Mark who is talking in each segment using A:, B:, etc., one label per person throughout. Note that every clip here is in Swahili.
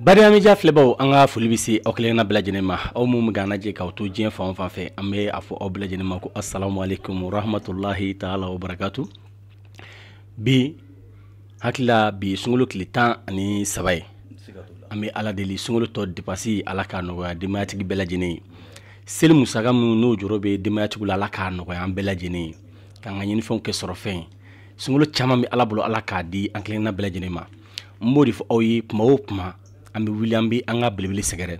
A: bariyamejafi filɛbaw an ka foli be se aw kelen na ma aw mun be k'an lajɛ k'aw to diɲɛ fan fan fɛ an be a fɔ aw bilajɛnen ma ko asalamualekum rahamatullahi taala wabarakatu bi hakilila bi sungolo kile tan ani saba ye an be ala deli sungolo tɔ depasi ala k'a nɔgɔya denbayatigi bɛɛ lajɛnen seli musaka minnu n'o jɔrɔ be denbayatigiw la ala k'a nɔgɔya an bɛɛ lajɛnen k'an ka ɲinifɛnw kɛ sɔrɔ fɛn sungolo caaman be ala bolo ala k'a di an kelen na ma n b'o de fɔ aw ye kuma o kuma an bɛ wuli an bɛ an ka belebele sɛgɛrɛ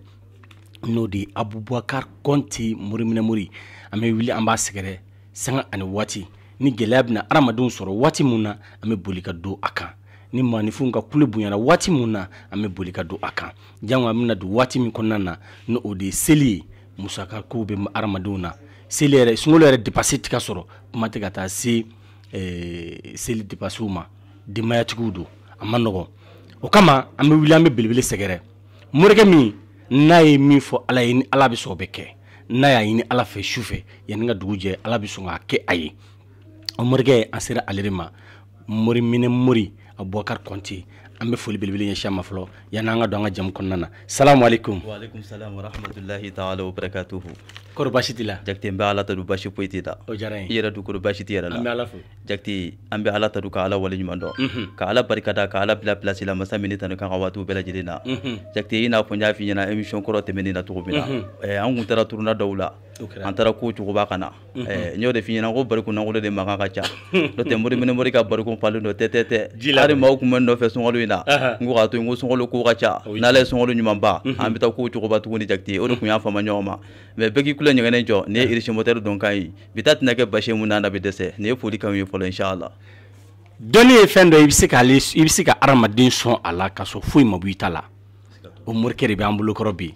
A: n'o de abubakar kɔnte moriminɛmori an bɛ wuli an b'a sɛgɛrɛ sanga ani waati ni gɛlɛya bɛna adamadenw sɔrɔ waati min na an bɛ boli ka don a kan ni maanifinw ka kule bonyana waati min na an bɛ boli ka don a kan jango an bɛna don waati min kɔnɔna na ni o de seli ye musaka kow bɛ adamadenw na seli yɛrɛ sunkalo yɛrɛ depase tɛ sɔrɔ kuma tɛ ka taa se eh, seli depasiw ma denbayatigiw don a ma nɔgɔn o kama an bɛ wuli an bɛ belebele sɛgɛrɛ morikɛ min n'a ye min fɔ ala ye ni ala bɛ sɔn o bɛ kɛ n'a y'a ɲini ala fɛ su fɛ yanni ka dugu jɛ ala bɛ sɔn k'a kɛ a ye o morikɛ an sera ale de ma mori minɛ mori abubakar kɔnte an bɛ foli belebele ɲɛsin a ma fɔlɔ yanni an ka don an ka
B: jamu kɔnɔna na salamu alaikum wa salam wa rahmatullahi ta'ala wa barakatuhu kɔrɔ baasi t'i la jakite n bɛ ala tadu baasi foyi t'i la o diyara ye i yɛrɛ dun kɔrɔ t'i yɛrɛ la ala fo jakite an ala tadu ka ala waleɲuman dɔn ka ala barika da ka ala bila pilasi la masa min tanu kan ka waatiw bɛɛ lajɛlen na jakite i n'a fɔ n y'a f'i ɲɛna émission kɔrɔ tɛmɛnen na cogo min na an kun taara turuna dɔw la an tara ko cogoba ka na n y'o de fi ɲɛna ko bariku nankolo de makan ka ca n'o tɛ mori mini mori ka bariku palen don tɛtɛtɛ hali maaw kun bɛ nɔfɛ sɔngɔlo in na n ko k'a to yen ko ko ka ca n'ale ye sɔngɔlo ɲumanba an bɛ taa ko cogoba tuguni jakite o de tun y'a fama ɲɔgɔn ma mɛ bɛɛ k'i kulo ɲɛgɛnnen jɔ ni ye irisi motɛri dɔn kan bi ta tɛna kɛ basi mun n'a na bi dɛsɛ nin ye foli kan ye fɔlɔ inshallah
A: dɔnni ye fɛn i bɛ se k'ale i bɛ se ka hadamaden sɔn a k'a sɔrɔ foyi ma la o morikɛ de b'an bolokɔrɔ bi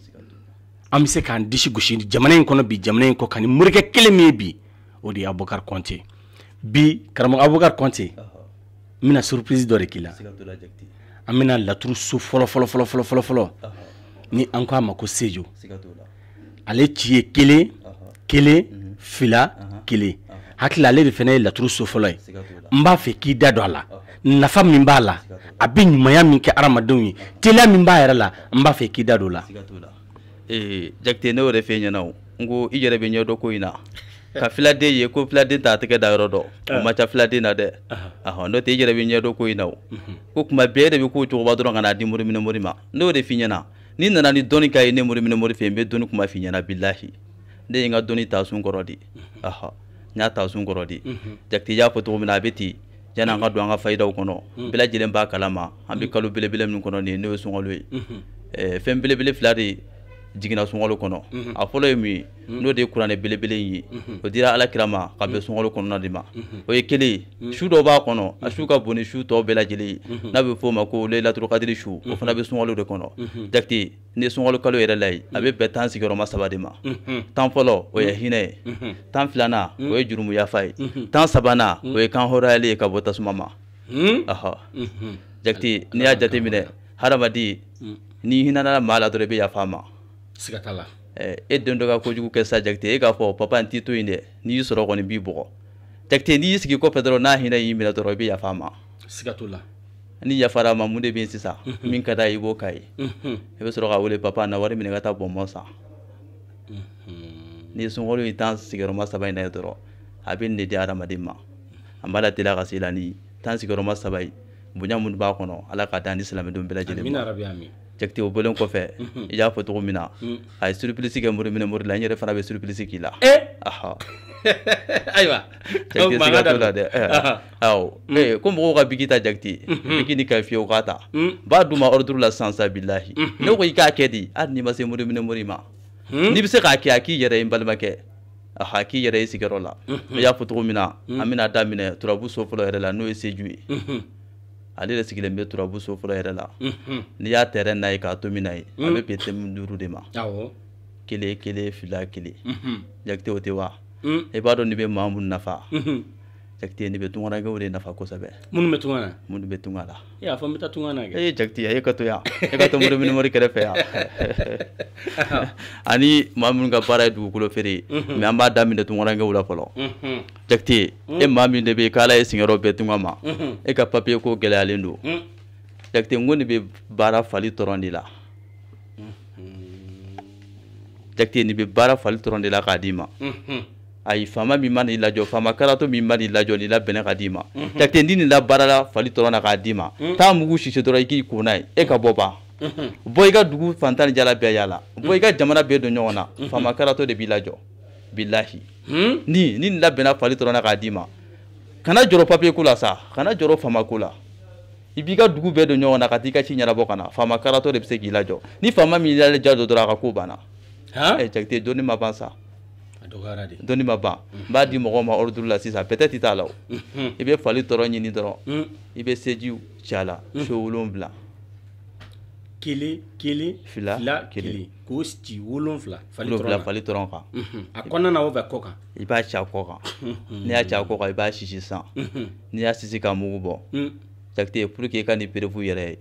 A: an be se k'an disi gosi jamana in kɔnɔ bi jamana in kɔ ka ni morikɛ kelen min bi o de ye abubakar kɔnte bi karamɔgɔ abubakar kɔnte n bena surprise dɔ de kila an bena laturu so fɔlɔfɔlɔfɔlɔfɔlɔfɔlɔ ni an ko a ma ko sejo ale ci ye kelen kelen mhm. fila kelen hakili ale de fɛnɛ ye laturu so fɔlɔ ye n b'a fɛ k'i da don a la nafa min b'a la a be ɲumanya min kɛ adamadenw ye teliya min b'a yɛrɛ la n b'a fɛ k'i da don la
B: ee jakite ne yɛrɛ f'e ɲɛna o n ko i yɛrɛ bɛ ɲɛdɔn ko in na ka filaden ye ko filaden t'a tɛgɛ da yɔrɔ dɔ o ma ca filaden na dɛ ahɔn n'o tɛ i yɛrɛ bɛ ɲɛdɔn ko in na o ko tuma bɛɛ de bɛ k'o cogoba dɔrɔn ka n'a di moriminimori ma ne y'o de f'i ɲɛna n'i nana ni dɔnni ka ye ne moriminimori fɛ n bɛ dɔnni kuma f'i ɲɛna bilahi ne ye n ka dɔnni ta sun kɔrɔ de ahɔn n y'a ta sun kɔrɔ de jakite y'a fɔ cogo min na a bɛ ten yani an ka don an ka fayidaw kɔnɔ bɛɛ lajɛlen b'a kalama an bɛ kalo belebele min kɔnɔ nin ye n'o ye sunkalo ye fɛn belebele fila de ye jiginna sunkalo kɔnɔ a fɔlɔ ye mun ye n'o de ye kuranɛ belebele ye o dira alakira ma ka bɛn sunkalo kɔnɔna de ma o ye kelen ye su dɔ b'a kɔnɔ a su ka bon ni su tɔw bɛɛ lajɛlen ye n'a bɛ f'o ma ko leyilaturukadiri su o fana bɛ sunkalo de kɔnɔ jakite ni sunkalo kalo yɛrɛ la ye a bɛ bɛn tan sigiyɔrɔma saba de ma tan fɔlɔ o ye hinɛ ye tan filanan o ye jurumu ye tan sabanan o ye kan hɔrɔnyali ye ka bɔ tasuma ma ɔhɔ jakite n'i y'a jateminɛ hadamaden n'i hinɛnala maa la dɔrɔn i bɛ yafa ma sigata la eh, e den dɔ ka kojugu kɛ sa jakite e k'a fɔ papa n t'i to yen dɛ n'i y'i sɔrɔ kɔni b'i bɔgɔ jakite n'i y'i sigi kɔfɛ dɔrɔn n'a hinɛ y'i minɛ dɔrɔn i bɛ yafa a ma siga la ni yafara ma mun de bɛ yen sisan min mhm. ka d'a ye i b'o k'a ye i mhm. e bɛ sɔrɔ k'a wele papa na wari minɛ ka taa bɔnbɔn san
A: mhm.
B: ni e sunkalo in tan sigiyɔrɔma saba in na dɔrɔn a bɛ nin de di adamaden ma an b'a la ka se la ni tan sigiyɔrɔma saba ye bonya minnu b'a kɔnɔ ala k'a da ni silamɛdenw bɛɛ lajɛlen ma jakti o bolen kɔfɛ i y'a fɔ cogo min na a ye surpilisi kɛ mori minɛ mori la n yɛrɛ fana bɛ surpilisi k'i la ahan ayiwa jakite siga t'o la dɛ awɔ ko mɔgɔw ka biki ta jakite biki ni o k'a b'a d'u ma ordre la sisan sisan bilahi ne ko i k'a kɛ di hali n'i ma se mori minɛ mori n'i bɛ se k'a a k'i yɛrɛ ye n balimakɛ aha k'i yɛrɛ ye y'a fɔ cogo min na an bɛna turabu so fɔlɔ yɛrɛ la n'o ye seju ye ale yɛrɛ sigilen bɛ turabu so fɔlɔ yɛrɛ la n'i y'a tɛrɛ n'a ye k'a to min na ye a bɛ mm. bɛn tɛmɛ duuru de ma kelen kelen fila kelen jakite o tɛ wa mm. i b'a dɔn nin bɛ maa mun nafa Jakite ne bɛ tunganakɛw de nafa kosɛbɛ minnu be tunga na minnu bɛ tunga la
A: e a fɔ na kɛ e Jakite yan e ya to yan e ka to Mori ya
B: ani mamun minnu ka baara ye dugukolo feere ye mais an b'a daminɛ tunganakɛw la fɔlɔ Jakite e maa min de bɛ k'Ala ye singero be tunga ma e ka papier ko gɛlɛyalen don Jakite n ko nin fali dɔrɔn de la Jakti nin bɛ fali dɔrɔn de la k'a ayi faama min man'i lajɔ faama kalato min man'i lajɔ nin labɛnna ka d'i ma jakitendi nin labaarala fali dɔrɔn na k'a d'i ma taa mugu sise dɔrɔn i k'i kun n'a ye e ka bɔ ban bɔ i ka dugu fantan ni jala bɛɛ y'a la bɔ i ka jamana bɛɛ don ɲɔgɔn na faama kalato de b'i lajɔ bilahi ni ni nin labɛnna fali dɔrɔn na k'a d'i ma kana jɔrɔ papiye ko la sa kana jɔrɔ faama ko la i b'i ka dugu bɛɛ don ɲɔgɔn na ka t'i ka ci ɲɛnabɔ ka na faama karatɔ de bɛ se k'i lajɔ ni faama min y'i lajɔ dɔrɔn a ka ko banna ɛ jakite dɔnni ma ban sa. dɔnni ma ban n b'a di mɔgɔw ma ɔri duuru la sisan peut-être i t'a la o mm-hmm. i bɛ fali tɔrɔ ɲini dɔrɔn mm. i bɛ sejiw ci a la mm. so wolonwula kelen kelen fila fila kelen k'o ci wolonwula fali tɔrɔn kan fali tɔrɔn kan a kɔnɔna na o bɛ kɔ kan i b'a ci a kɔ kan mm-hmm. n'i y'a ci a kɔ kan i b'a sisi san mm-hmm. n'i y'a sisi k'a mugu bɔ mm. jakite pour que i ka nin perewu yɛrɛ ye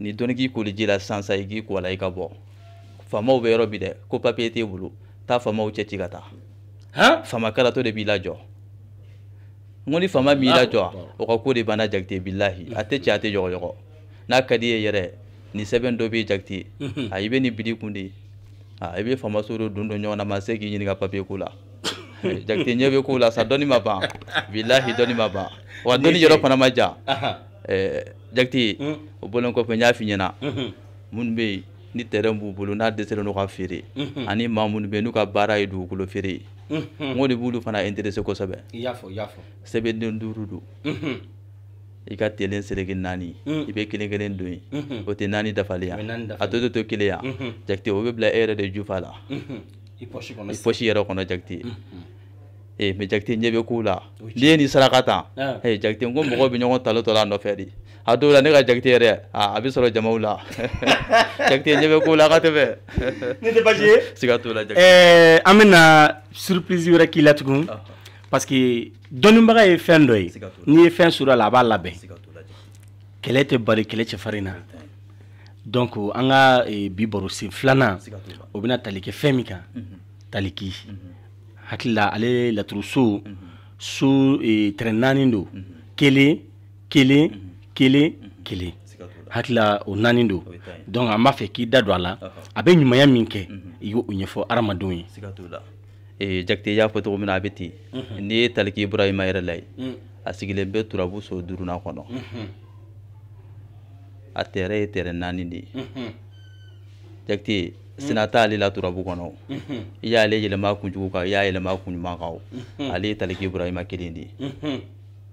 B: nin dɔnni k'i koli ji la sisan sisan i k'i ko a la i ka bɔ faamaw bɛ yɔrɔ bi dɛ ko papiye t'e bolo taa faamaw cɛ ci ka taa faama kalatɔ de b'i lajɔ n ko ni faama m'i lajɔ ah, o ka ko de banna jakite bilahi a tɛ cɛ mhm. a tɛ jɔgɔjɔgɔ n'a ka di ye yɛrɛ nin sɛbɛn dɔ b'i jakite a i bɛ nin bili kun de i bɛ faama so dɔ don don ɲɔgɔn na ma se k'i ɲininka papiye ko la jakite ɲɛ bɛ ko la sa dɔnni ma ban bilahi dɔnni ma ban wa dɔnni yɔrɔ fana ma jan eh, jakite mm. o bɔlen kɔfɛ n y'a f'i ɲɛna minnu bɛ yen ni tɛrɛn b'u bolo n'a dɛsɛlen don ka feere ani maa minnu bɛ n'u ka baara ye dugukolo feere ye n ko de b'olu fana intéresser kosɛbɛ i y'a fɔ i y'a fɔ sɛbɛnden duuru don i ka telen seleke naani i bɛ kelen kelen don ye o tɛ naani dafalen yan a to to to kelen yan jakite o bɛ bila e yɛrɛ de jufa la
A: i pɔsi
B: yɛrɛ kɔnɔ jakite ee eh, mɛ jakite ɲɛ bɛ k'u la n'i ye nin saraka tan ah. ee eh, jakite n ko mɔgɔw bɛ ɲɔgɔn talo tɔ la a nɔfɛ de a dɔw la ne ka jakite yɛrɛ a bɛ sɔrɔ jamaw la jakite ɲɛ bɛ ko la ka tɛmɛ ne tɛ basi ye siga t'o la jakite
A: ɛɛ an bɛna surprise wɛrɛ k'i la tugun parce que dɔnnibaga ye fɛn dɔ ye n'i ye fɛn sɔrɔ a la a b'a labɛn kɛlɛ tɛ bari kɛlɛ cɛfarin na donc an ka e, bi baro sen filanan o bɛna tali kɛ fɛn min kan taliki hakilila ale laturu so so e, tɛrɛ naani don kelen kelen kelen kelen
B: hakila o naani do donc an b'a fɛ k'i da don a la a
A: bɛ ɲumanya min kɛ
B: i y'o ɲɛfɔ hadamadenw ye ee, jakite y'a fɔ cogo mina a bɛ ten n'i ye tali ibrahima yɛrɛ layi mm. a sigilen bɛ turabu so duruna kɔnɔ a tɛrɛ ye tɛrɛ naani de ye jakite mm. sina la turabu kɔnɔ i y'ale yɛlɛma kunjugu kan i y'a yɛlɛma kunɲuman kan ale ye taliki ibrahima kelen de ye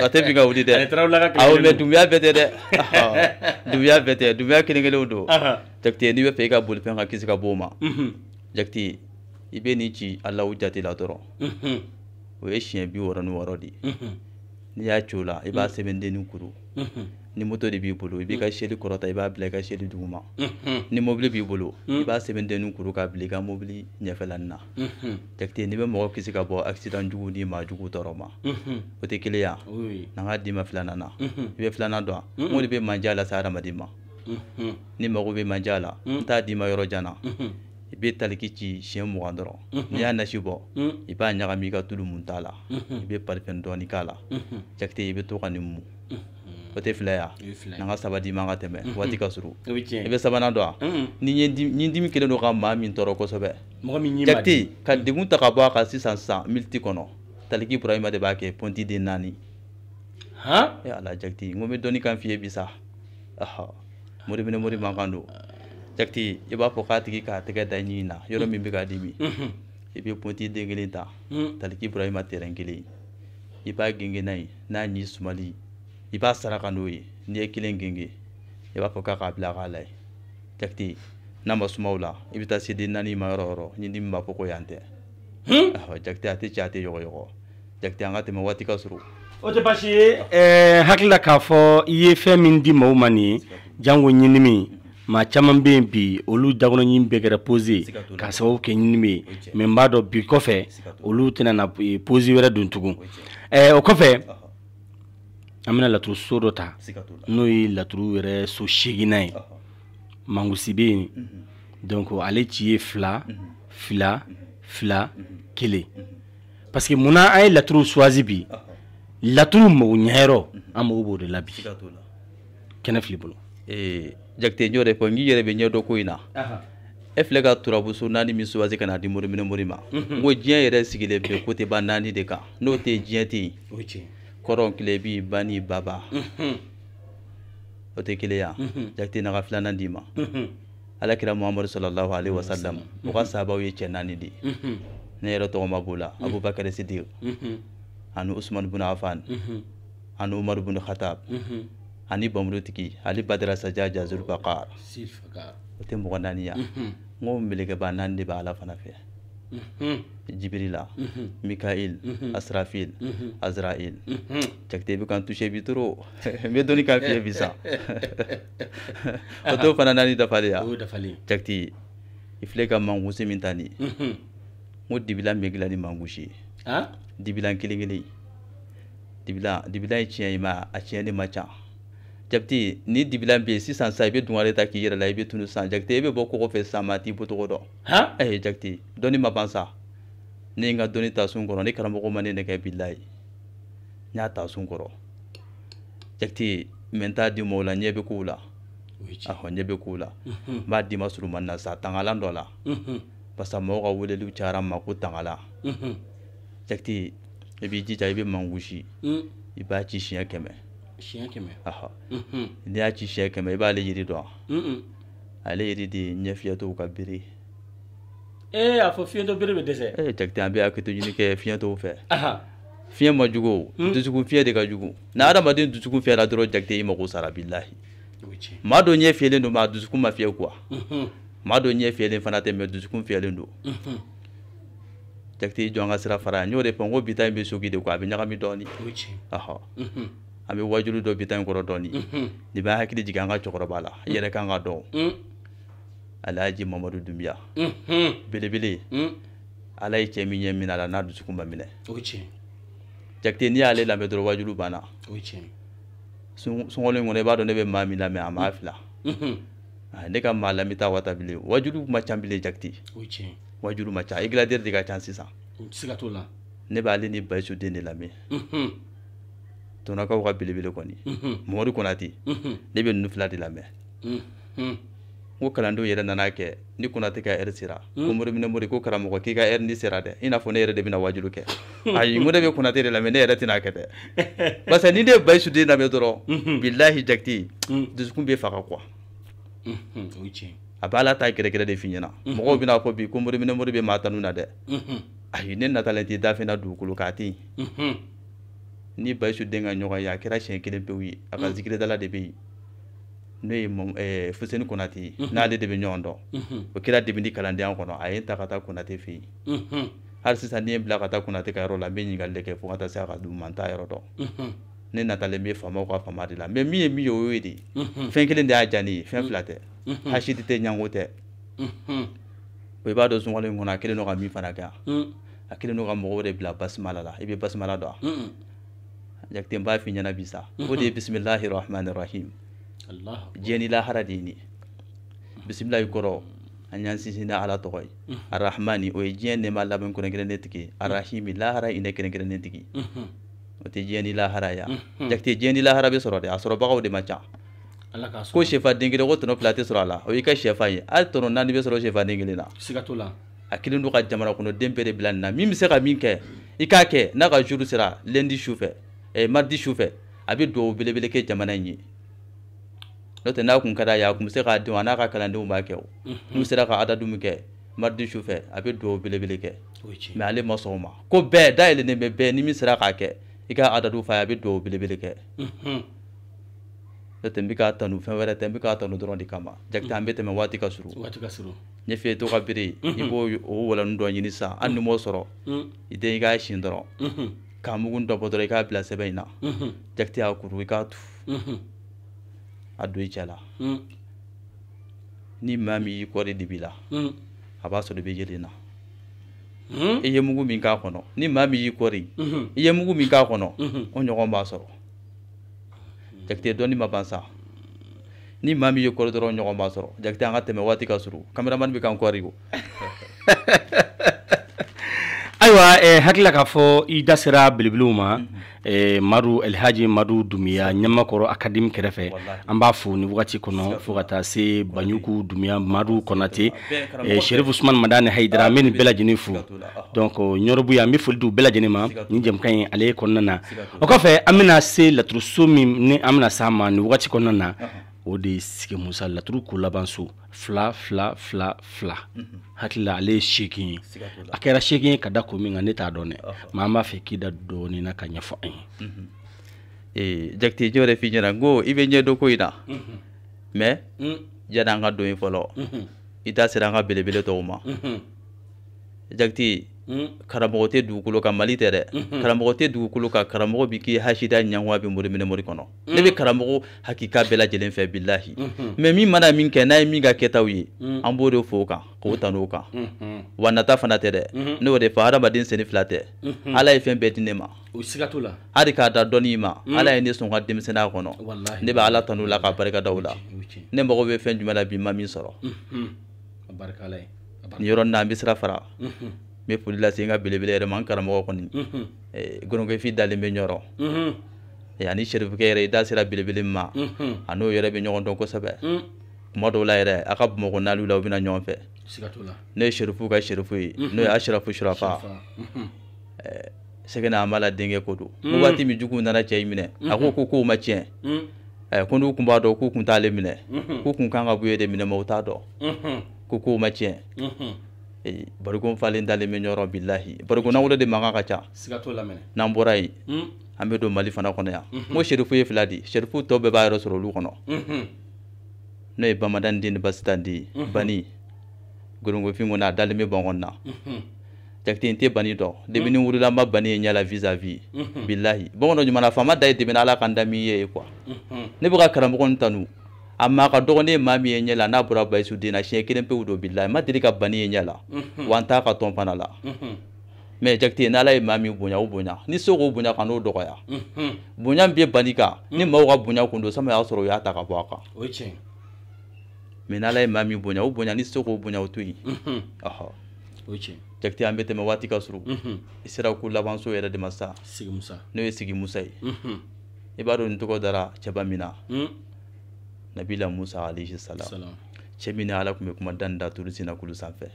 B: kate bi ka wuli dɛ awo mɛ dunuya bɛɛ tɛ dɛ dunuya bɛɛ tɛ dunuya kelen kelenw don jakite n'i bɛ fɛ i ka bolifɛn ka kisi ka bɔ o ma jakite i bɛ nin ci alaw jate la dɔrɔn o ye siɲɛ bi wɔɔrɔ ni wɔɔrɔ de ye n'i y'a ci o la i b'a sɛbɛnden ni kuru ni moto de b'i bolo i b'i ka seli mm. kɔrɔta i b'a bila i ka seli duguma ni mobili b'i bolo i mm. b'a sɛbɛnden kuru k'a bila i ka mobili ɲɛfɛla na jakite n'i bɛ mɔgɔ kisi ka bɔ accident jugu ni maa jugu tɔɔrɔ ma o tɛ kelen yan n'an ka d'i ma na i bɛ filanan dɔn o de bɛ manja lase hadamaden ma ni mago bɛ manja la mm. n t'a d'i yɔrɔ jan na i bɛ taliki ci siɲɛ mugan dɔrɔn n'i y'a nasi bɔ i b'a ɲagami i ka tulu mun t'a la i bɛ parifɛn dɔɔni k'a la jakite i bɛ to ka nin mun o tɛ fila ya n'an ka saba d'i ma ka tɛmɛ waati ka surun i bɛ sabanan dɔn wa ni ɲindimi kelen don ka maa min tɔɔrɔ kosɛbɛ jate ka degun ta ka bɔ a kan sisan sisan militi kɔnɔ taliki burahima de b'a kɛ pɔnti den naani e ala ya jakite n ko n bɛ dɔɔni kan f'i mm-hmm. ye bi sa mori minɛ mori man kan don jakite i b'a fɔ k'a tigi k'a tɛgɛ da ɲi na yɔrɔ min bɛ k'a dimi i bɛ pɔnti den kelen ta taliki burahima tɛrɛn kelen i b'a gengen n'a ye n'a ɲi sumali i b'a sara ka n'o ye n'i ye kelen genge i b'a fɔ k'a k'a bila k'a layɛ jakite n'a ma hmm? ah, sumaw eh, la i bɛ taa se den naani ma yɔrɔ yɔrɔ ni dimi b'a fɔ ko yan tɛ jakite a tɛ ci a tɛ yɔgɔyɔgɔ jakite an ka tɛmɛ waati ka surun
A: o tɛ basi ye ɛɛ hakilila k'a fɔ i ye fɛn min di mɔɔw ma nin jango ɲinimi ma caman bɛ yen bi olu dakɔnɔɲin bɛɛ kɛra pose k'a sababu kɛ ɲinimi ye mɛ n b'a dɔn bi kɔfɛ olu tɛna na eh, pose wɛrɛ don tugun ɛɛ o eh, kɔfɛ an bena laturu so dɔ ta n'o ye laturu yɛrɛ so seeginan ye mangosi bɛ yen mhm. donc ale ci ye fila mhm. fila mhm. fila kelen parce munna an ye laturu suwazi bi laturu mago ɲɛyɔrɔ an mago b'o de la bi
B: kɛnɛ fili bolo. Ee, jakite n y'o de fɔ n k'i yɛrɛ ko in na e filɛ ka turabuso naani min suwaze ka na di moriminɛmori ma n ko diɲɛ yɛrɛ sigilen bɛ kote ba naani de kan n'o tɛ diɲɛ tɛ yen kɔrɔn kile b'i ba n'i baba mm-hmm. o tɛ kelen mm-hmm. jakite naga filanan d'i ma mm-hmm. alakira muhamadu sallallahu alaihi wasallam o ka sahabaw ye cɛ naani de ne yɛrɛ tɔgɔ ma b'o la abubakar sidiq ani usman bin afan ani umar bun khatab ani bamurutigi ali badara saja jazul bakar o tɛ mɔgɔ naani n ko melekeba naani de b'a ala fana fɛ Hmm. jibrila hmm. mikail hmm. asrafil azrail cakte be kan touché bi toro n be doni kan fiye bi sa o to fana nani dafaleya cakti i filɛ ka mangusi min ta ni n ko dibilan be gila ni mangusi dibilan kelen kelen dibila dibila ye tiɲɛ ye ma a tiɲɛ de ma jabiti ni dibila bɛ yen sisan sisan i bɛ dungare ta k'i yɛrɛ eh, la i bɛ tunu san jakite i bɛ bɔ kɔkɔ fɛ san ma t'i bɔcogo dɔn ee jakite dɔnni ma ban sa ne n ka dɔnni ta sun kɔrɔ ni karamɔgɔ ma ne nɛgɛ bilayi n y'a ta sun kɔrɔ jakite mɛ t'a di mɔgɔw la ɲɛ bɛ k'o la ahɔ ɲɛ bɛ k'o la n b'a d'i ma surumani na sa tangalan dɔ la parce que ka weleliw cayara n ma ko tangala mhm. jakite i b'i jija i bɛ mankusi mm. i b'a ci siɲɛ kɛmɛ Chien keme. Aho. Mh-mh. Nye a chi chien keme. Iba ale jiri do. Mh-mh. Ale jiri di nye fiyato ou ka bire. E a fiyato bire me dese. E chakte anbe akito jini ke fiyato ou fe. Aho. Fiyan mwen jugou. Mh-mh. Dousi kou fiyan de ka jugou. Na ada maden dousi kou fiyan la doro chakte ima kou sarabillahi. Wichi. Mwa do nye fiyan leno mwa dousi kou ma fiyan kwa. Mh-mh. Mwa do nye fiyan leno fanate mwen dousi kou fiyan an bɛ wajulu dɔ bi tan kɔrɔ dɔɔni nin bɛ hakili jigin an ka cɛkɔrɔba la yɛrɛ kan ka dɔn mm. alhaji mamadu dunbiya belebele mm. ala ye cɛ min ɲɛ minɛ a n'a dusukun ma minɛ jakite n'i y'ale lamɛn dɔrɔn wajulu banna sunkalo kɔnɔ i b'a dɔn ne bɛ maa min lamɛn a maa mm. fila ne ka maa lamɛn taa wata bilen wajulu ma ca bilen jakite wajulu ma ca i de ka ca sisan ne b'ale ni bayisu den de lamɛn tɔnɔkaw ka belebele kɔni mamadu konate ne bɛ ninnu fila de
C: lamɛn
B: ko kalandenw yɛrɛ nana kɛ ni konate ka ɛri sera ko moriminɛ mori ko karamɔgɔ k'i ka ɛri ni sera dɛ i n'a fɔ ne yɛrɛ de bɛna wajulu kɛ ayi ko ne bɛ konate de lamɛn ne yɛrɛ tɛna kɛ
A: dɛ
B: parce ni ne ye lamɛn dɔrɔn bilahi jakite dusukun bɛ faga kuwa a b'ala ta gɛrɛgɛrɛ de f'i mɔgɔw bɛna fɔ bi ko moriminɛ mori bɛ maa na dɛ ayi ne natalen tɛ dafɛn dugukolo k'a tɛ ni bayisu den mm. eh, mm-hmm. mm-hmm. mm-hmm. ka ɲɔgɔn ye a kɛra siɲɛ kelen pewu ye a ka zikiridala de bɛ yen n'o ye fuseni konate n'ale de bɛ ɲɔgɔn dɔn o kɛra debini kalandenya kɔnɔ a ye n ta ka taa konate fɛ yen hali sisan ni ye n bila ka taa konate ka yɔrɔ la n bɛ ɲininkali de kɛ fo ka taa se a ka dugu ma n t'a yɔrɔ
C: dɔn
B: ne natalen bɛ faamaw ka faama de la mɛ min ye min ye o y'o de fɛn kelen de y'a diya ne ye fɛn fila tɛ hasidi tɛ ɲango tɛ
C: o
B: i b'a dɔn sunkalo in kɔnɔ a kɛlen don ka min fana kɛ a mm. kɛlen don ka mɔgɔw de bila basumala la i bɛ basumala dɔn yakte mbafi ñana bisa wode bisimillahi rahmani rahim jeni la haradini bisimillahi koro a ñan sinsina ala toxoy arrahmani o ye jiɲɛ nema laban kurenkerene tigi arrahimi lahara ine kerenkerene tigi
A: o
B: tɛ jiɲɛ ni lahara ya jakite jiɲɛ ni lahara be sɔrɔ de a sɔrɔbagaw de ma ca ko sɛfa den kelen ko tɔnɔ fila tɛ sɔrɔ a la o y'i ka sɛfa ye hali tɔnɔ naani bɛ sɔrɔ sɛfa den kelen na a kelen do ka jamana kɔnɔ den bɛɛ de bila nin na min bɛ se ka min kɛ i k'a kɛ n'a ka juru sera lendi su fɛ Eh, mardi maridi fɛ a bɛ duwawu belebele kɛ jamana in ye n'o tɛ n'a kun ka d'a a kun bɛ se k'a denw a n'a ka kalandenw b'a kɛ o n'u sera ka adadu min kɛ maridi fɛ a bɛ duwawu belebele kɛ mɛ ale ma sɔn o ma ko bɛɛ dayɛlɛnnen bɛ bɛɛ ni min sera k'a kɛ i ka adadu fa ye a bɛ duwawu belebele kɛ
C: n'o
B: tɛ n bɛ k'a tanu fɛn wɛrɛ tɛ n bɛ k'a tanu dɔrɔn de kama jakite an bɛ tɛmɛ waati ka suru waati ka surun to ka bere i b'o o walani dɔ ɲini sisan hali n'i m'o i den i k'a sin dɔrɔn k'a mugu dɔbɔ dɔrɔn i k'a bila sɛbɛn in na mm-hmm. jakite y'a kuru i k'a tu a don i cɛ la ni maa min y'i kɔɔri dibi la mm-hmm. a b'a sɔrɔ i bɛ yelen na mm-hmm. i ye mugu min k'a kɔnɔ ni maa min y'i kɔɔri i ye mugu min k'a kɔnɔ o ɲɔgɔn b'a sɔrɔ jakite dɔɔnin ma ban sa ni maa min y'i kɔɔri dɔrɔn ɲɔgɔn b'a sɔrɔ jakite an ka tɛmɛ waati ka surun kameramani bɛ k'an kɔɔri o ayiwa eh, hakilila k'a fɔ i
A: dasera belebelew ma mm -hmm. eh, madu elhaji madu dumiya ɲamakɔrɔ akademi kɛrɛfɛ an b'a fo ni wagati kɔnɔ fɔɔ ka taa se banyuku dumiya madu kɔnate eh, sherif usman madani haidara n be nin bɛɛlajɛnin fo donk ɲɔrɔbu ya n be foli di u ma ni jɛmuka ye ale kɔnɔna na o kɔfɛ an bena se laturuso min ni an bena s'a ma ni wagati kɔnɔna na o de sigi musa laturu ko laban so fila fila fila fila hakilila ale ye seegin ye a kɛra seegin ye ka da ko min ne t'a dɔn dɛ ma an b'a fɛ k'i da
B: dɔɔni na ka ɲɛfɔ an ye mm -hmm. eh, jakite jo yɛrɛ f'i ɲɛna n ko i bɛ ɲɛ dɔ ko in na mɛ mm. an ka don ye fɔlɔ i da sera an ka belebele tɔw ma jakite karamɔgɔ tɛ dugukolo kan mali tɛ dɛ karamɔgɔ tɛ dugukolo kan karamɔgɔ bi k'i hasida ɲɛwa bɛ mori minɛ mori kɔnɔ ne bɛ karamɔgɔ hakika bɛɛ lajɛlen fɛ bilahi mɛ min mana min kɛ n'a ye min ka kɛtaw ye an b'o de fo o kan k'o tan n'o kan wa nata fana tɛ dɛ n'o de fa hadamaden senni fila tɛ ala ye fɛn bɛɛ di ne ma hali k'a da dɔɔni ma ala ye ne sɔn ka denmisɛnninya kɔnɔ ne bɛ ala tan'o la k'a barika da o la ne mago bɛ fɛn jumɛn la bi ma min sɔrɔ nin yɔrɔ in na an bɛ sira fara n foli lase n ka belebele yɛrɛ ma n karamɔgɔ kɔni gɔnɔkɛfin dalen bɛ ɲɔrɔ ani sɛrifikɛ yɛrɛ i da sera belebele ma
C: a
B: yɛrɛ bɛ ɲɔgɔn dɔn kosɛbɛ kuma dɔw la yɛrɛ a ka bamakɔ n'alu la u bɛna ɲɔgɔn fɛ ne ye sɛrifu ka sɛrifu ye n'o ye asirafu surafa sɛgɛnna an b'a la denkɛ ko don ko waati min juguw nana cɛ in minɛ a ko ko kow ma tiɲɛ mhm. ko n'u kun b'a dɔn k'u kun t'ale minɛ k'u kun kan ka bɔ yen de minɛ ma u t'a
A: dɔn
B: ko kow ma tiɲɛ barikon falen dalen bɛ ɲɔgɔn bilahi barikon n'an wolo de mankan ka ca sigat'o la n'an bɔra yen hmm. an bɛ don mali fana kɔnɔ yan n hmm. ko serifu ye fila di serifu tɔ bɛɛ b'a yɛrɛ sɔrɔ olu kɔnɔ hmm. n'o ye bamada den ni basitan den ye bani golonkofin kɔni a dalen bɛ bankɔn na jakite n tɛ bani dɔn depi ni wulila n ma bani ye ɲɛla vis à vis bilahi bamananw ɲuman na faama da ye dɛmɛ ala ka n da min ye kuwa ne bɛ ka karamɔgɔ in tanu a ma ka dɔgɔ ne ye maa min ye ɲɛ la n'a bɔra bayisu den na siɲɛ kelen pewu don bilayi ma deli ka bani ye ɲɛ la wa n t'a ka tɔn fana la mɛ jakite n'ala ye maa min bonya o bonya ni se k'o bonya ka n'o dɔgɔya bonya min bɛ bani kan ni maaw ka bonya kun don sama y'a sɔrɔ u y'a ta ka bɔ a kan mɛ n'ala ye maa min bonya o bonya ni se k'o bonya o to yen ɔhɔ jakite an bɛ tɛmɛ waati ka surun i sera ko labanso yɛrɛ de ma sa n'o ye sigi musa ye i b'a dɔn nin tɔgɔ dara cɛba min na. Hmm. nabila musa alayhi salam cɛ ala tun bɛ kuma danda da turu sina kulu sanfɛ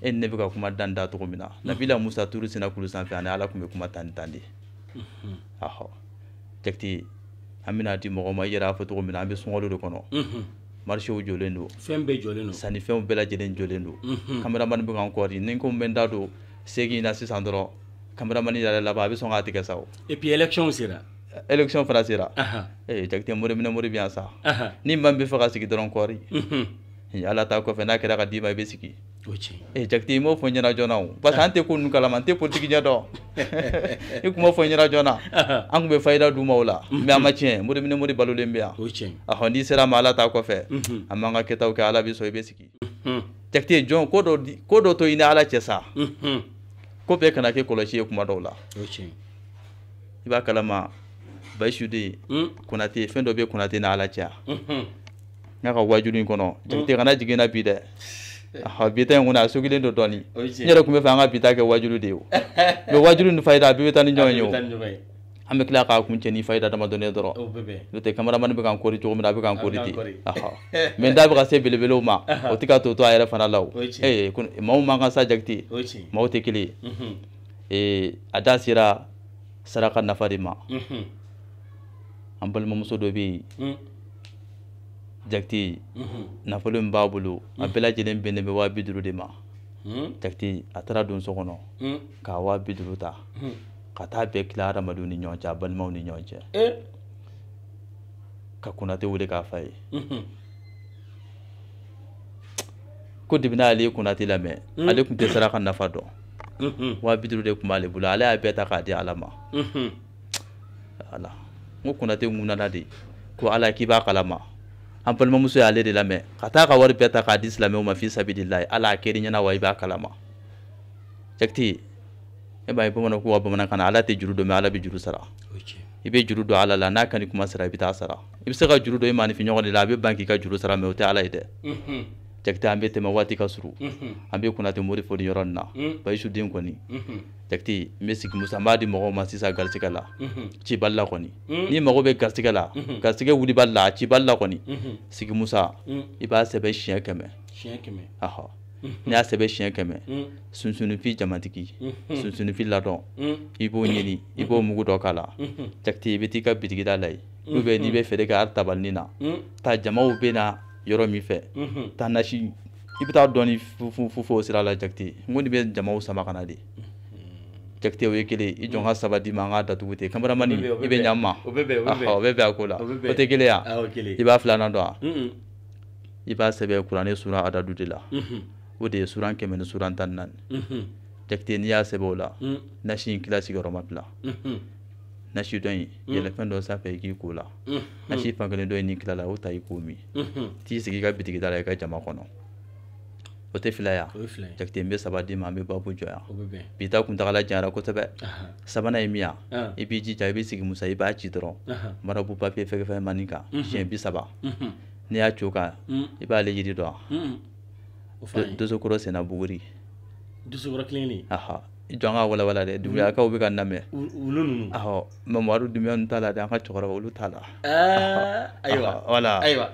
B: e ni ne bɛ ka kuma danda da cogo min na nabila musa turu sina kulu sanfɛ ani ala tun bɛ kuma tani ni tan de ahɔ jakite an bɛna di mɔgɔ ma i yɛrɛ y'a fɔ cogo min na an bɛ sunkalo de kɔnɔ marchew jɔlen don fɛn bɛɛ jɔlen don sannifɛnw bɛɛ lajɛlen jɔlen don kameramani bɛ k'an kɔɔri ni ko n bɛ n da don segi na sisan dɔrɔn kameramani yɛrɛ laban a bɛ sɔn k'a tigɛ sa o et puis élection sera Election fana sera ee eh, jakite mori minɛ mori bi yan sa ni maa min bɛ fɛ ka sigi dɔrɔn kɔri ala ta kɔfɛ n'a kɛra ka d'i ma i bɛ sigi ee jakite i m'o fɔ n ɲɛna joona o parce que an tɛ ko ninnu kalama n tɛ politiki ɲɛ dɔn i tun m'o fɔ n ɲɛna joona d'u ma n'i sera ma ala ta kɔfɛ an b'an ala b'i sɔn i sigi jakite ko ko to ina ala cɛ ko kana ke kɔlɔsi ye kuma dɔw kalama bayisude ye hmm? konate fɛn dɔ bɛ konate ala cɛ n y'a ka wajulu in kɔnɔ hmm. kana jigin na bi dɛ bita in kɔnɔ a sogilen don dɔɔni n yɛrɛ tun bɛ fɛ an ka bita kɛ wajulu de o mɛ wajulu ni fayida a bɛɛ bɛ taa ni ɲɔgɔn ye o an bɛ tila k'a kun cɛ ni fayida dɔrɔn n'o tɛ kamaramani bɛ k'an kori cogo min na a bɛ k'an kori k'an ten mɛ n da bɛ ka se belebelew ma o tɛ ka to to a yɛrɛ fana la o maaw man kan sa jakite maaw tɛ kelen ye a da sera saraka nafa de ma ambal balimamuso dɔ jakti yen mm. jakite mhm. nafolo min b'a bolo mm. a bɛɛ lajɛlen bɛnnen bɛ waa bi duuru de ma mm. jakite a taara don k'a waa bi duuru ta kata taa bɛɛ tila adamadenw ni ɲɔgɔn cɛ a balimaw ni ɲɔgɔn cɛ eh. ka kunnatɛ wele k'a fa ye mhm. ko debi n'ale ye kunnatɛ lamɛn ale saraka mhm. de tun b'ale bolo ale y'a bɛɛ ala n ko konate munana de ko ala k'i b'a kalama an balimamuso y'ale de lamɛn ka taa ka wari bɛɛ ta k'a di silamɛw ma fi sabililahi ala a kɛri ɲɛna wa i b'a kalama jakite e b'a ye bamananw ko wa bamanankan na ala tɛ juru dɔn mɛ ala bɛ juru sara i bɛ juru don ala la n'a ka ni kuma sara i e bɛ taa sara i bɛ se ka juru don i e manifin ɲɔgɔn de la a bɛ ban k'i ka juru sara mɛ o tɛ ala ye dɛ jakite an bɛ tɛmɛ waati ka suru an bɛ kunnatɛ mori fo ni yɔrɔ mhm. mhm. mhm. na bayisu den kɔni jakite n bɛ sigi musa n b'a di mɔgɔw ma sisan garisigɛ la ci kɔni n'i mago bɛ garisigɛ la garisigɛ wuli la ci bali kɔni sigi musa i b'a sɛbɛn siɲɛ kɛmɛ ahɔ n'i y'a sɛbɛn siɲɛ kɛmɛ sunsunifin jamatigi sunsunifin ladɔn i b'o ɲini i b'o mugu dɔ k'a la jakite i bɛ t'i ka bitigida la yen n'i bɛ feere kɛ ari tabalinin na ta jamaw bɛ yɔrɔ min fɛ taa nasi i bɛ taa dɔɔni fo o sira la jakite n ko nin bɛ jamaw sama ka na de jakite o ye kelen i jɔn ka saba d'i ma an ka datugu ten kamaramani i bɛ ɲa ma o bɛ bɛn a ko la o tɛ kelen yan i b'a filanan dɔn wa i b'a sɛbɛn kuranɛ sura adadu de la o de ye suran kɛmɛ ni suran tan ni naani jakite n'i y'a sɛbɛn o la nasi in kila sigiyɔrɔma fila nasi dɔ in yɛlɛfɛn mm. dɔ sanfɛ i k'i ko la mm-hmm. nasi fan kelen dɔ in n'i tilala o ta i k'o min mm-hmm. t'i sigi i ka bitigi da la jama kɔnɔ o tɛ fila ya jakite n bɛ saba d'i ma bɛ babu jɔ yan bi ta kuntagala janyara kosɛbɛ sabanan ye min ya i b'i jija i b'i sigi musa i b'a ci dɔrɔn marabu papiye fɛgɛfɛn mani kan mm-hmm. siɲɛ bi saba n'i y'a co kan mm. i b'ale yiri dɔn dosokɔrɔ senna buguri
A: dosokɔrɔ
B: aha jɔn ka walawala dɛ mm. duguyakaw bɛ ka namɛ olu ninnu awɔ mamadu dunbiya ninnu t'a la dɛ an ka cɛkɔrɔba olu t'a la ayiwa wala ayiwa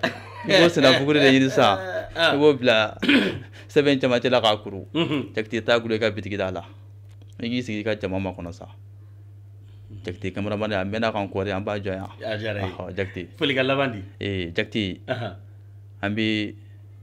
B: i b'o sinabugunin de ɲini sisan i b'o bila sɛbɛn camancɛ la k'a kuru jakite t'a gulo i ka bitigi da la i k'i sigi i ka jama makɔnɔ sa jakite kamaramani a mɛnna kan kɔri an b'a jɔ yan jakite folikan laban di jakite ee, an bɛ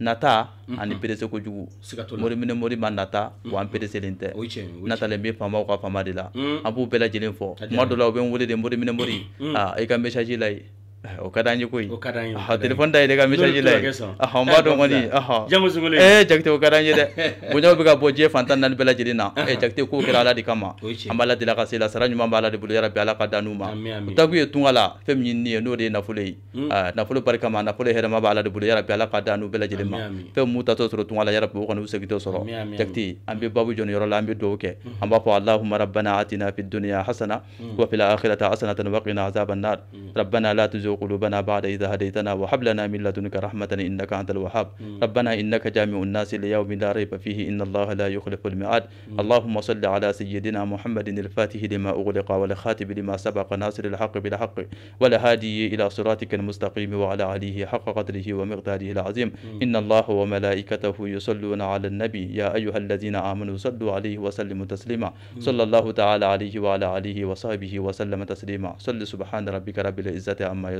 B: nata mhm. ani perese kojugu mori minɛ mori ma nata mhm. wa mhm. an pereselen tɛ natalen bɛ faamaw ka faama de la an b'u bɛɛ lajɛlen fɔ kuma dɔ la u bɛ n wele de mori minɛ mori aa i ka message layi o ka d'an ye koyi telefɔni dayɛlɛ ka mesaji la yen n b'a dɔn kɔni ee jakite o ka d'an ye dɛ bonyaw bɛ ka bɔ diɲɛ fan tan naani bɛɛ lajɛlen na jakite ala ka de bolo yarabi ala ye tunga la fɛn min ɲinini ye n'o de ye nafolo ye nafolo barika ma nafolo hɛrɛma b'a la de bolo yarabi babu jɔni yɔrɔ alahuma rabbana atina fi dunya hasana hmm. wa fil akhirati hasanatan nar hmm. rabbana تزغ قلوبنا بعد إذا هديتنا وحب لنا من لدنك رحمة إنك أنت الوهاب ربنا إنك جامع الناس ليوم لا ريب فيه إن الله لا يخلف الميعاد اللهم صل على سيدنا محمد الفاتح لما أغلق والخاتم لما سبق ناصر الحق بالحق هادي إلى صراطك المستقيم وعلى عليه حق قدره ومقداره العظيم إن الله وملائكته يصلون على النبي يا أيها الذين آمنوا صلوا عليه وسلموا تسليما صلى الله تعالى عليه وعلى آله وصحبه وسلم تسليما صل سبحان ربك رب العزة عما يصفون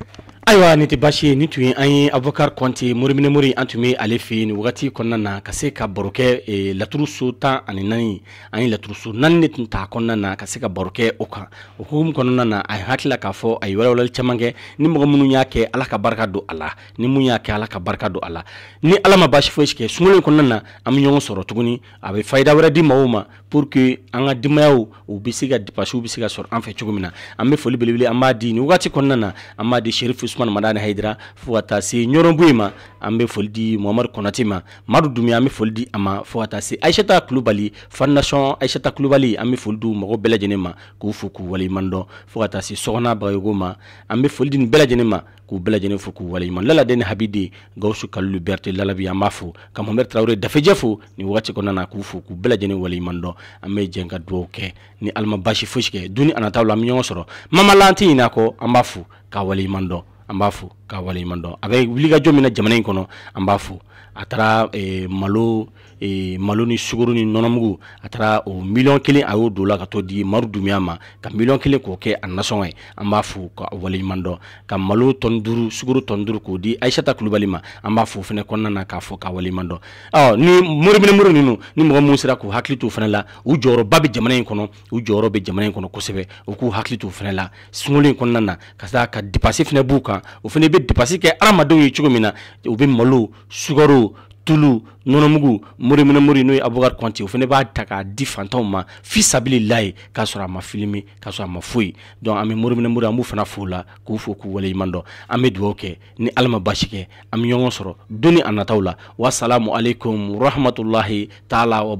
A: ayiwa ni tɛ basi ye ni tun ye an ye abubakar kɔnte moriminɛmori an tun be ale fɛ ni wagati kɔnɔna na ka se ka barokɛ e, ee, laturuso tan ani nani an ye laturuso nani de tun t'a kɔnɔna na ka se ka barokɛ o kan o hukumu kɔnɔna na a ye hakilila k'a fɔ a ye walawalali caaman kɛ ni mɔgɔ minnu y'a kɛ ala ka barika don a la ni mun y'a kɛ ala ka barika don a la ni ala ma basi fosi kɛ sungolo kɔnɔna na an be ɲɔgɔn sɔrɔ tuguni a be fayida wɛrɛ di maw ma pour que an ka denbayaw u be se ka depasiw be se ka sɔrɔ an fɛ cogo min na an be foli belebele an b'a di ni wagati kɔnɔna na an b'a di sherifu usumani madani haidra fo ka taa se ɲɔrɔn bo ma an be foli di mohamadu kɔnɔte ma madu dumi an be foli di a ma fo ka se aisata kulubali fondation aisata kulubali an be foli du mɔgɔ bɛɛlajɛnen ma k'u fo k'u waleɲuman dɔn fo ka taa se sɔgɔna bagayogo ma an be foli di nin bɛɛlajɛnen ma k'u bɛɛlajɛlen fo k'u waleɲuman laladen ni habide gawusu kalulu berte lalabi an b'a fo ka mohamɛd tarawure dafejɛ fo ni wagati kɔnɔna na k'u fo k'u bɛɛlajɛlen waleɲuman dɔn an be jɛn ka duwaw kɛ ni alima basi fosi kɛ duni anataw la an be ɲɔgɔn sɔrɔ mama la an tɛ ɲina an b'a fo k'a waleɲuman dɔn an b'a fo k'a waleɲuman dɔn a bɛ wulikajɔ min na jamana in kɔnɔ an b'a fo a taara eh, malo Eh, malo ni suguru ni nɔnɔmugu a taara o miliyɔn kelen a y'o don la ka t'o di maru dumiya ma ka miliyɔn kelen k'o kɛ a nasɔngɔ ye an b'a fo ka waleɲuman dɔn ka malo tɔni duuru sugoro tɔni duuru k'o di ayisata kulubali ma an b'a fo fɛnɛ kɔnɔna na k'a fɔ ka waleɲuman dɔn ɔ ni moriminimuru ninnu ni mɔgɔ minnu sera k'u hakili t'u fɛnɛ la u jɔyɔrɔba bɛ jamana in kɔnɔ u jɔyɔrɔ bɛ jamana in kɔnɔ kosɛbɛ u k'u hakili t'u fɛnɛ la sungolo in kɔnɔna na ka se ka depasi fɛnɛ b'u kan o fɛnɛ bɛ depasi kɛ adamadenw ye cogo min na u bɛ malo sugaro tulu nɔnɔmugu morimunɛmori n'o ye abubakar kɔnte o fana b'a ta k'a di fantanw ma fisabilila layi k'a sɔrɔ a ma filimi k'a sɔrɔ a ma foyi dɔnku an bɛ morimunɛmori an b'u fana fo la k'u fo k'u waleɲuman dɔ an be duwaw kɛ ni ala ma basi kɛ an bɛ ɲɔgɔn sɔrɔ don ni a nataw la wasalamu alekum rahamatulahi taala wa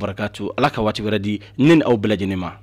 A: ala ka waati wɛrɛ di ne ni aw bɛɛ ma